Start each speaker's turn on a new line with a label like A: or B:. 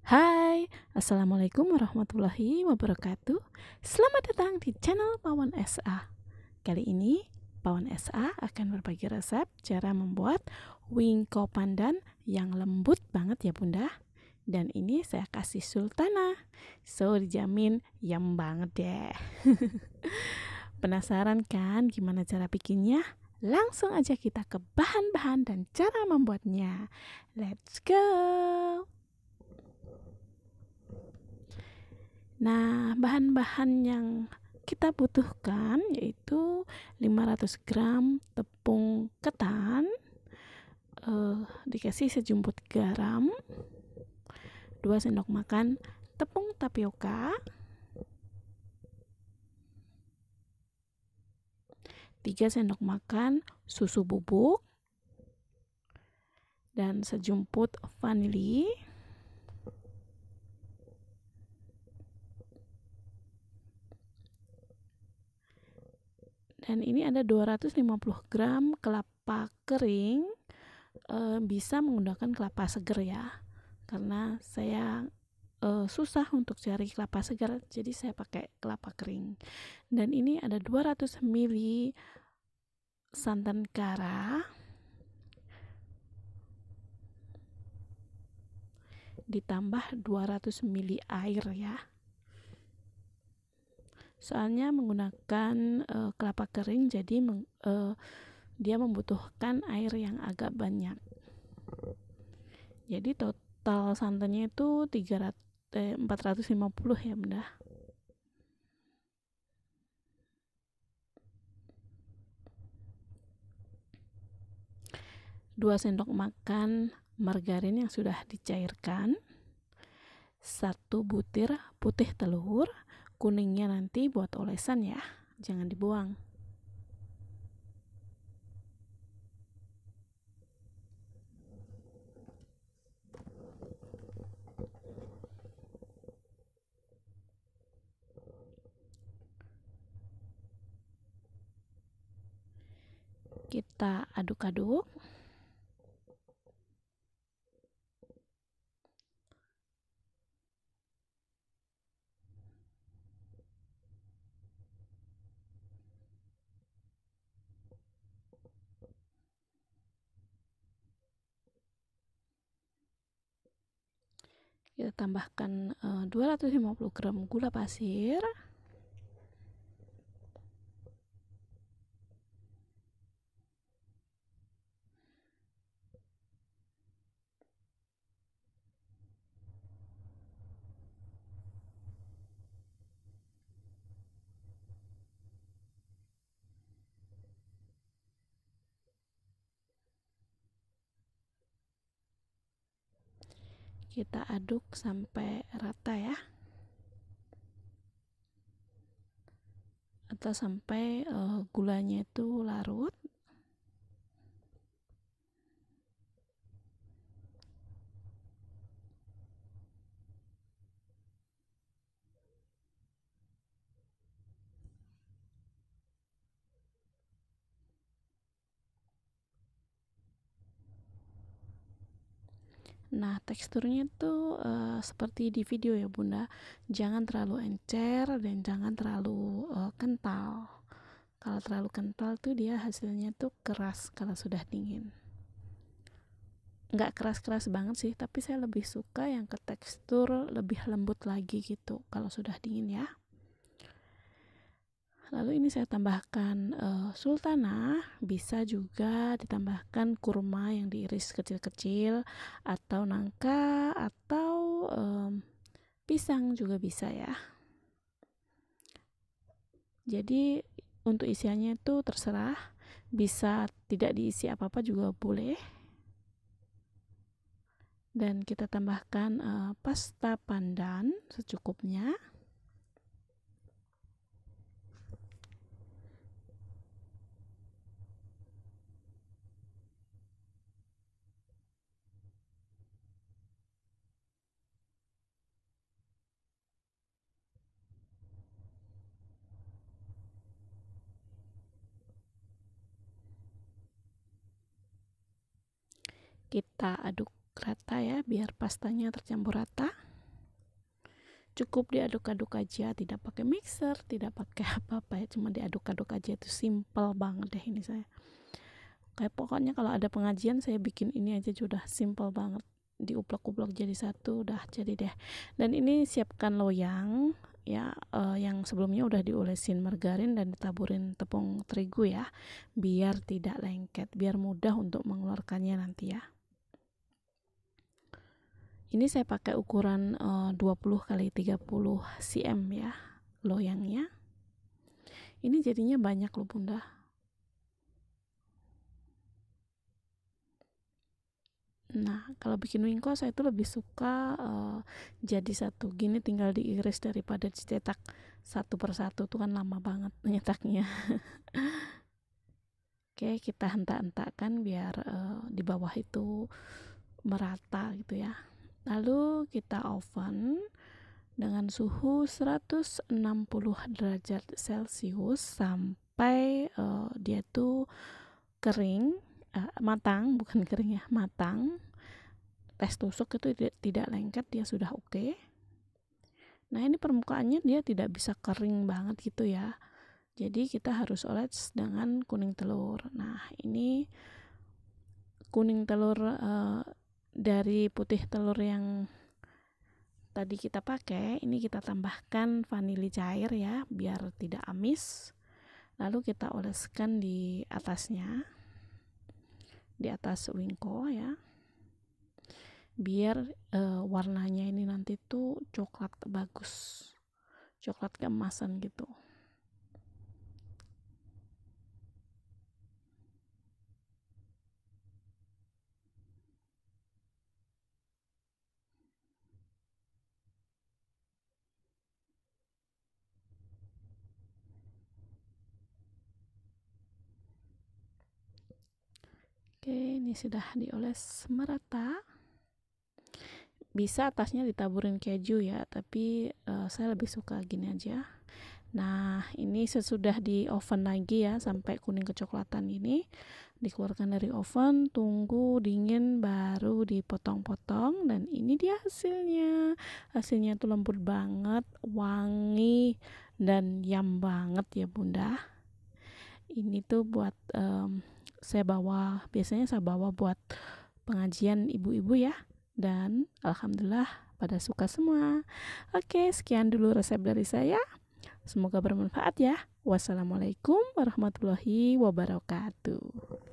A: Hai, Assalamualaikum warahmatullahi wabarakatuh Selamat datang di channel Pawan SA Kali ini Pawan SA akan berbagi resep cara membuat wingko pandan yang lembut banget ya bunda Dan ini saya kasih sultana So dijamin yum banget deh Penasaran kan gimana cara bikinnya? Langsung aja kita ke bahan-bahan dan cara membuatnya Let's go! Nah, bahan-bahan yang kita butuhkan yaitu 500 gram tepung ketan eh, dikasih sejumput garam 2 sendok makan tepung tapioka 3 sendok makan susu bubuk dan sejumput vanili dan ini ada 250 gram kelapa kering e, bisa menggunakan kelapa segar ya karena saya e, susah untuk cari kelapa segar jadi saya pakai kelapa kering dan ini ada 200 ml santan kara ditambah 200 ml air ya soalnya menggunakan uh, kelapa kering jadi meng, uh, dia membutuhkan air yang agak banyak jadi total santannya itu 300 eh, 450 ya bunda dua sendok makan margarin yang sudah dicairkan satu butir putih telur Kuningnya nanti buat olesan ya, jangan dibuang. Kita aduk-aduk kita tambahkan eh, uh, 250 gram gula pasir kita aduk sampai rata ya atau sampai uh, gulanya itu larut Nah, teksturnya itu uh, eh, seperti di video ya, Bunda. Jangan terlalu encer dan jangan terlalu uh, kental. Kalau terlalu kental tuh dia hasilnya tuh keras kalau sudah dingin. Nggak keras-keras banget sih, tapi saya lebih suka yang ke tekstur lebih lembut lagi gitu kalau sudah dingin ya. Lalu ini saya tambahkan e, sultanah, bisa juga ditambahkan kurma yang diiris kecil-kecil atau nangka atau e, pisang juga bisa ya. Jadi untuk isiannya itu terserah, bisa tidak diisi apa-apa juga boleh. Dan kita tambahkan e, pasta pandan secukupnya. kita aduk rata ya biar pastanya tercampur rata cukup diaduk-aduk aja tidak pakai mixer tidak pakai apa-apa ya cuma diaduk-aduk aja itu simple banget deh ini saya kayak pokoknya kalau ada pengajian saya bikin ini aja sudah simple banget diuplek-uplek jadi satu udah jadi deh dan ini siapkan loyang ya uh, yang sebelumnya udah diolesin margarin dan ditaburin tepung terigu ya biar tidak lengket biar mudah untuk mengeluarkannya nanti ya ini saya pakai ukuran eh, uh, 20 kali 30 cm ya loyangnya ini jadinya banyak loh bunda nah kalau bikin wingko saya itu lebih suka uh, jadi satu gini tinggal diiris daripada dicetak satu persatu itu kan lama banget nyetaknya oke kita hentak-hentakkan biar uh, di bawah itu merata gitu ya Lalu kita oven dengan suhu 160 derajat Celcius sampai uh, dia tuh kering, uh, matang, bukan kering ya, matang. Tes tusuk itu tidak, lengket, dia sudah oke. Okay. Nah, ini permukaannya dia tidak bisa kering banget gitu ya. Jadi kita harus oles dengan kuning telur. Nah, ini kuning telur uh, dari putih telur yang tadi kita pakai ini kita tambahkan vanili cair ya biar tidak amis lalu kita oleskan di atasnya di atas wingko ya biar e, warnanya ini nanti tuh coklat bagus coklat keemasan gitu Oke, ini sudah dioles merata. Bisa atasnya ditaburin keju ya, tapi uh, saya lebih suka gini aja. Nah, ini sesudah di oven lagi ya sampai kuning kecoklatan ini dikeluarkan dari oven, tunggu dingin baru dipotong-potong dan ini dia hasilnya. Hasilnya tuh lembut banget, wangi dan yam banget ya, Bunda. Ini tuh buat um, saya bawa biasanya saya bawa buat pengajian ibu-ibu ya dan alhamdulillah pada suka semua. Oke, sekian dulu resep dari saya. Semoga bermanfaat ya. Wassalamualaikum warahmatullahi wabarakatuh.